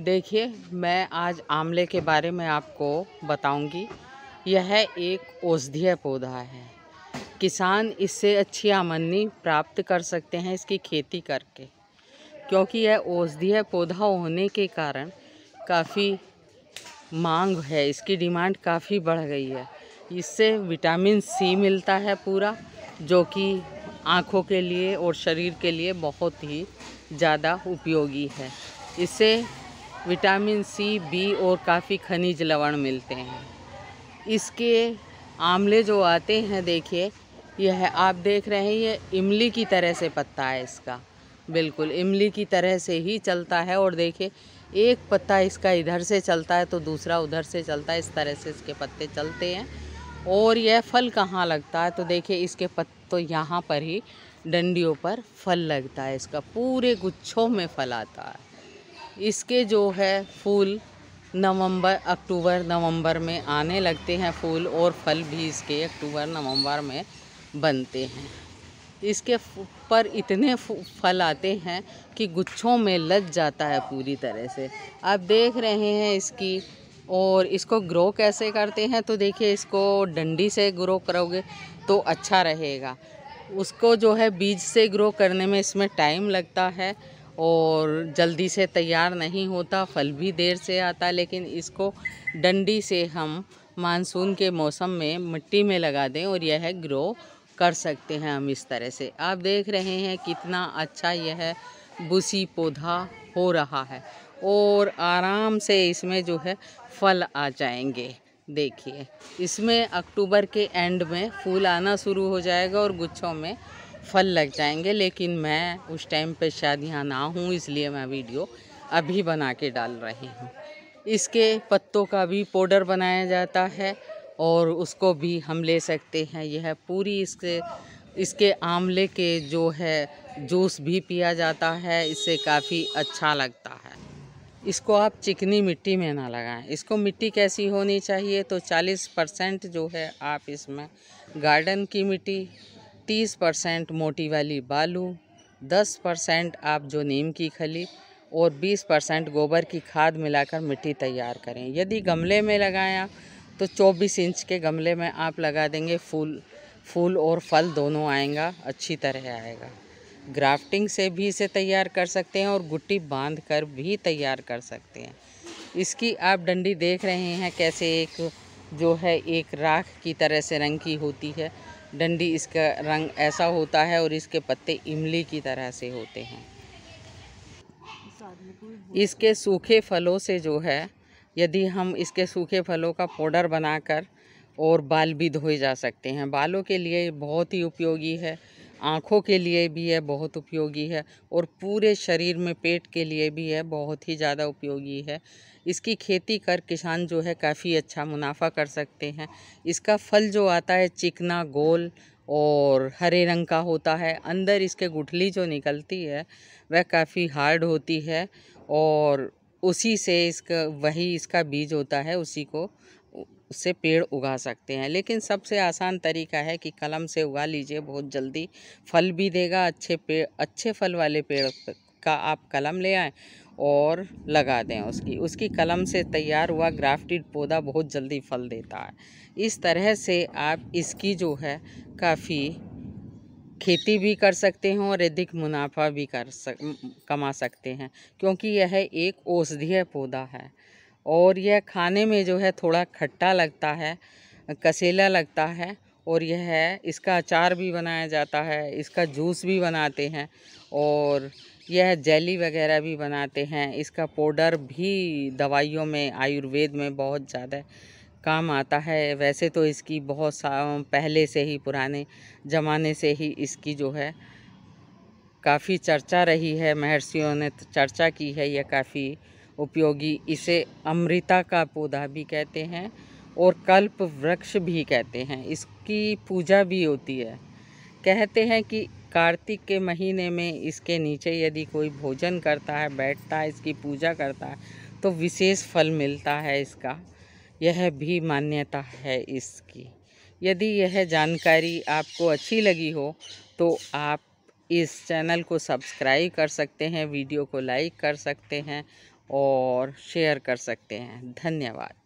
देखिए मैं आज आमले के बारे में आपको बताऊंगी यह एक औषधीय पौधा है किसान इससे अच्छी आमदनी प्राप्त कर सकते हैं इसकी खेती करके क्योंकि यह औषधीय पौधा होने के कारण काफ़ी मांग है इसकी डिमांड काफ़ी बढ़ गई है इससे विटामिन सी मिलता है पूरा जो कि आँखों के लिए और शरीर के लिए बहुत ही ज़्यादा उपयोगी है इसे विटामिन सी बी और काफ़ी खनिज लवण मिलते हैं इसके आमले जो आते हैं देखिए यह आप देख रहे हैं ये इमली की तरह से पत्ता है इसका बिल्कुल इमली की तरह से ही चलता है और देखिए एक पत्ता इसका इधर से चलता है तो दूसरा उधर से चलता है इस तरह से इसके पत्ते चलते हैं और यह फल कहाँ लगता है तो देखिए इसके पत्ते तो यहाँ पर ही डंडियों पर फल लगता है इसका पूरे गुच्छों में फल आता है इसके जो है फूल नवंबर अक्टूबर नवंबर में आने लगते हैं फूल और फल भी इसके अक्टूबर नवंबर में बनते हैं इसके पर इतने फल आते हैं कि गुच्छों में लग जाता है पूरी तरह से आप देख रहे हैं इसकी और इसको ग्रो कैसे करते हैं तो देखिए इसको डंडी से ग्रो करोगे तो अच्छा रहेगा उसको जो है बीज से ग्रो करने में इसमें टाइम लगता है और जल्दी से तैयार नहीं होता फल भी देर से आता लेकिन इसको डंडी से हम मानसून के मौसम में मिट्टी में लगा दें और यह ग्रो कर सकते हैं हम इस तरह से आप देख रहे हैं कितना अच्छा यह बुसी पौधा हो रहा है और आराम से इसमें जो है फल आ जाएंगे देखिए इसमें अक्टूबर के एंड में फूल आना शुरू हो जाएगा और गुच्छों में फल लग जाएंगे लेकिन मैं उस टाइम पे शायद यहाँ ना हूँ इसलिए मैं वीडियो अभी बना के डाल रही हूँ इसके पत्तों का भी पाउडर बनाया जाता है और उसको भी हम ले सकते हैं यह है पूरी इसके इसके आंवले के जो है जूस भी पिया जाता है इससे काफ़ी अच्छा लगता है इसको आप चिकनी मिट्टी में ना लगाएं इसको मिट्टी कैसी होनी चाहिए तो 40 परसेंट जो है आप इसमें गार्डन की मिट्टी तीस परसेंट मोटी वाली बालू दस परसेंट आप जो नीम की खली और बीस परसेंट गोबर की खाद मिलाकर मिट्टी तैयार करें यदि गमले में लगाएं आप तो चौबीस इंच के गमले में आप लगा देंगे फूल फूल और फल दोनों आएगा अच्छी तरह आएगा ग्राफ्टिंग से भी इसे तैयार कर सकते हैं और गुट्टी बांध कर भी तैयार कर सकते हैं इसकी आप डंडी देख रहे हैं कैसे एक जो है एक राख की तरह से रंग की होती है डंडी इसका रंग ऐसा होता है और इसके पत्ते इमली की तरह से होते हैं इसके सूखे फलों से जो है यदि हम इसके सूखे फलों का पाउडर बनाकर और बाल भी धोए जा सकते हैं बालों के लिए बहुत ही उपयोगी है आँखों के लिए भी यह बहुत उपयोगी है और पूरे शरीर में पेट के लिए भी यह बहुत ही ज़्यादा उपयोगी है इसकी खेती कर किसान जो है काफ़ी अच्छा मुनाफा कर सकते हैं इसका फल जो आता है चिकना गोल और हरे रंग का होता है अंदर इसके गुठली जो निकलती है वह काफ़ी हार्ड होती है और उसी से इसका वही इसका बीज होता है उसी को से पेड़ उगा सकते हैं लेकिन सबसे आसान तरीका है कि कलम से उगा लीजिए बहुत जल्दी फल भी देगा अच्छे पेड़ अच्छे फल वाले पेड़ का आप कलम ले आएँ और लगा दें उसकी उसकी कलम से तैयार हुआ ग्राफ्टेड पौधा बहुत जल्दी फल देता है इस तरह से आप इसकी जो है काफ़ी खेती भी कर सकते हैं और अधिक मुनाफा भी कर सक कमा सकते हैं क्योंकि यह एक औषधीय पौधा है और यह खाने में जो है थोड़ा खट्टा लगता है कसेला लगता है और यह है इसका अचार भी बनाया जाता है इसका जूस भी बनाते हैं और यह जेली वगैरह भी बनाते हैं इसका पाउडर भी दवाइयों में आयुर्वेद में बहुत ज़्यादा काम आता है वैसे तो इसकी बहुत सा पहले से ही पुराने ज़माने से ही इसकी जो है काफ़ी चर्चा रही है महर्षियों ने चर्चा की है यह काफ़ी उपयोगी इसे अमृता का पौधा भी कहते हैं और कल्प वृक्ष भी कहते हैं इसकी पूजा भी होती है कहते हैं कि कार्तिक के महीने में इसके नीचे यदि कोई भोजन करता है बैठता है इसकी पूजा करता है तो विशेष फल मिलता है इसका यह भी मान्यता है इसकी यदि यह जानकारी आपको अच्छी लगी हो तो आप इस चैनल को सब्सक्राइब कर सकते हैं वीडियो को लाइक कर सकते हैं और शेयर कर सकते हैं धन्यवाद